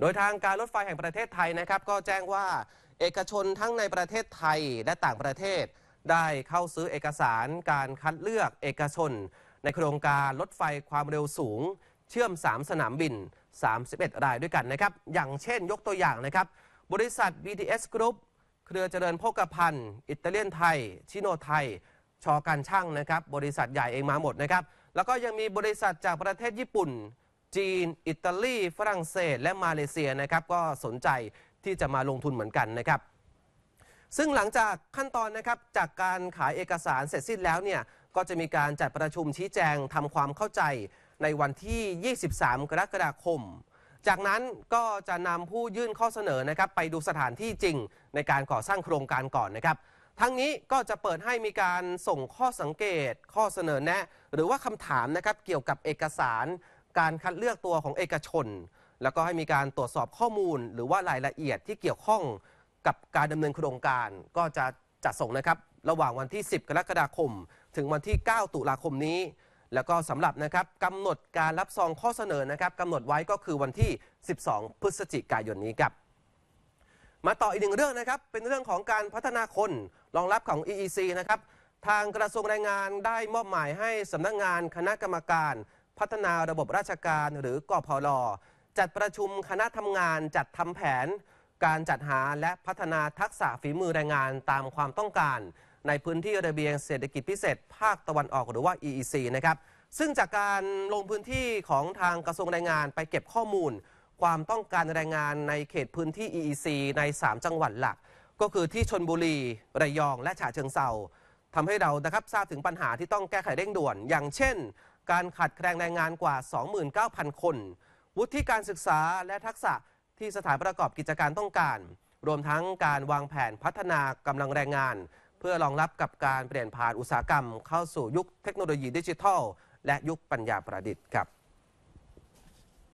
โดยทางการรถไฟแห่งประเทศไทยนะครับ ก็แจ้งว่าเอกชนทั้งในประเทศไทยและต่างประเทศ ได้เข้าซื้อเอกสารการคัดเลือกเอกชน ในโครงการรถไฟความเร็วสูง เชื่อม 3 สนามบิน 31รายด้วยกันนะครับ อย่างเช่นยกตัวอย่างนะครับ บริษัท BTS Group เครือเจริญโภคภัณฑ์อิตาเลียนไทย ชิโนไทย ชอการช่างนะครับ บริษัทใหญ่เองมาหมดนะครับ แล้วก็ยังมีบริษัทจากประเทศญี่ปุ่นจีน อิตาลี ฝรั่งเศส และมาเลเซียนะครับก็สนใจที่จะมาลงทุนเหมือนกันนะครับ ซึ่งหลังจากขั้นตอนนะครับจากการขายเอกสารเสร็จสิ้นแล้วเนี่ยก็จะมีการจัดประชุมชี้แจงทำความเข้าใจในวันที่ 23 กรกฎาคม จากนั้นก็จะนำผู้ยื่นข้อเสนอนะครับไปดูสถานที่จริง ในการก่อสร้างโครงการก่อนนะครับ ทั้งนี้ก็จะเปิดให้มีการส่งข้อสังเกต ข้อเสนอแนะหรือว่าคำถามนะครับเกี่ยวกับเอกสารการคัดเลือกตัวของเอกชน แล้วก็ให้มีการตรวจสอบข้อมูลหรือว่ารายละเอียดที่เกี่ยวข้องกับการดำเนินโครงการ ก็จะจัดส่งนะครับ ระหว่างวันที่ 10 กรกฎาคม ถึงวันที่ 9 ตุลาคมนี้ แล้วก็สำหรับนะครับกำหนดการรับซองข้อเสนอนะครับกำหนดไว้ก็คือวันที่ 12 พฤศจิกายนนี้ครับ มาต่ออีกหนึ่งเรื่องนะครับเป็นเรื่องของการพัฒนาคนรองรับของ EEC นะครับทางกระทรวงแรงงานได้มอบหมายให้สำนักงงานคณะกรรมการพัฒนาระบบราชการหรือกอพลจัดประชุมคณะทำงานจัดทำแผน การจัดหาและพัฒนาทักษะฝีมือแรงงานตามความต้องการ ในพื้นที่ระเบียงเศรษฐกิจพิเศษภาคตะวันออกหรือว่า EEC นะครับซึ่งจากการลงพื้นที่ของทางกระทรวงแรงงาน ไปเก็บข้อมูล ความต้องการแรงงานในเขตพื้นที่ EEC ใน 3 จังหวัดหลักก็คือที่ชนบุรีระยอง และฉะเชิงเซาทำให้เรานะครับทราบถึงปัญหาที่ต้องแก้ไขเร่งด่วน อย่างเช่นการขาดแคลนแรงงานกว่า 29,000 คน วุฒิการศึกษาและทักษะที่สถานประกอบกิจการต้องการ รวมทั้งการวางแผนพัฒนากำลังแรงงาน เพื่อรองรับกับการเปลี่ยนผ่านอุตสาหกรรมเข้าสู่ ยุคเทคโนโลยีดิจิทัลและยุคปัญญาประดิษฐ์ครับ